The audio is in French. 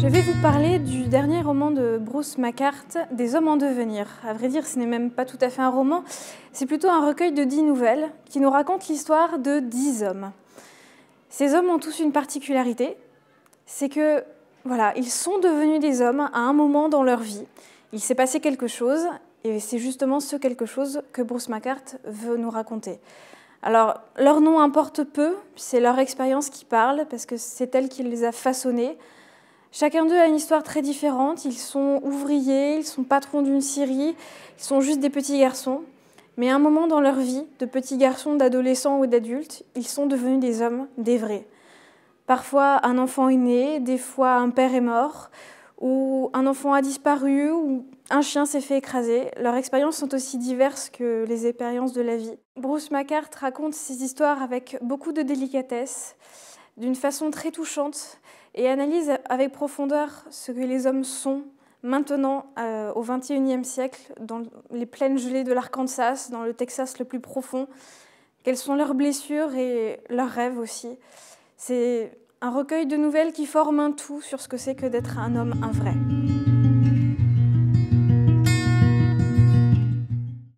Je vais vous parler du dernier roman de Bruce MacArt, Des hommes en devenir. À vrai dire, ce n'est même pas tout à fait un roman, c'est plutôt un recueil de dix nouvelles qui nous raconte l'histoire de dix hommes. Ces hommes ont tous une particularité, c'est que, voilà, ils sont devenus des hommes à un moment dans leur vie. Il s'est passé quelque chose, et c'est justement ce quelque chose que Bruce MacArt veut nous raconter. Alors, leur nom importe peu, c'est leur expérience qui parle, parce que c'est elle qui les a façonnés. Chacun d'eux a une histoire très différente. Ils sont ouvriers, ils sont patrons d'une scierie, ils sont juste des petits garçons. Mais à un moment dans leur vie, de petits garçons, d'adolescents ou d'adultes, ils sont devenus des hommes, des vrais. Parfois, un enfant est né, des fois, un père est mort, ou un enfant a disparu, ou un chien s'est fait écraser. Leurs expériences sont aussi diverses que les expériences de la vie. Bruce MacArt raconte ces histoires avec beaucoup de délicatesse, d'une façon très touchante et analyse avec profondeur ce que les hommes sont maintenant euh, au XXIe siècle, dans les plaines gelées de l'Arkansas, dans le Texas le plus profond. Quelles sont leurs blessures et leurs rêves aussi. C'est un recueil de nouvelles qui forme un tout sur ce que c'est que d'être un homme, un vrai.